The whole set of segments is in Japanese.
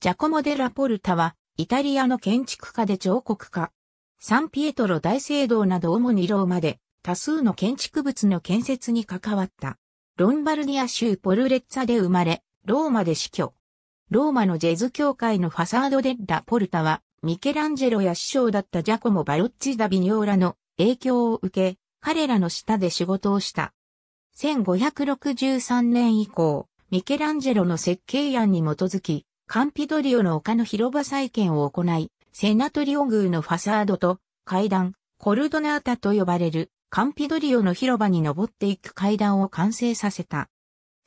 ジャコモ・デ・ラポルタは、イタリアの建築家で彫刻家。サンピエトロ大聖堂など主にローマで、多数の建築物の建設に関わった。ロンバルニア州ポルレッツァで生まれ、ローマで死去。ローマのジェズ教会のファサード・デ・ラポルタは、ミケランジェロや師匠だったジャコモ・バロッチ・ダ・ビニョーラの影響を受け、彼らの下で仕事をした。1563年以降、ミケランジェロの設計案に基づき、カンピドリオの丘の広場再建を行い、セナトリオ宮のファサードと階段、コルドナータと呼ばれるカンピドリオの広場に登っていく階段を完成させた。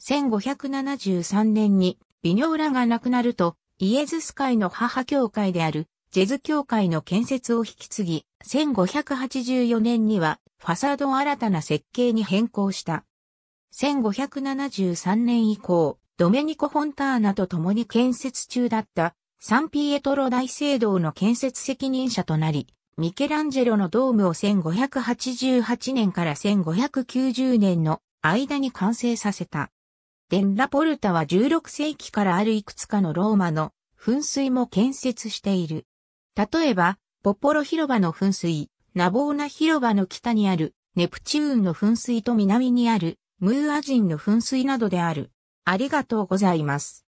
1573年にビニョーラが亡くなると、イエズス会の母教会であるジェズ教会の建設を引き継ぎ、1584年にはファサードを新たな設計に変更した。1573年以降、ドメニコ・フォンターナと共に建設中だったサンピエトロ大聖堂の建設責任者となり、ミケランジェロのドームを1588年から1590年の間に完成させた。デンラポルタは16世紀からあるいくつかのローマの噴水も建設している。例えば、ポポロ広場の噴水、ナボーナ広場の北にあるネプチューンの噴水と南にあるムーア人の噴水などである。ありがとうございます。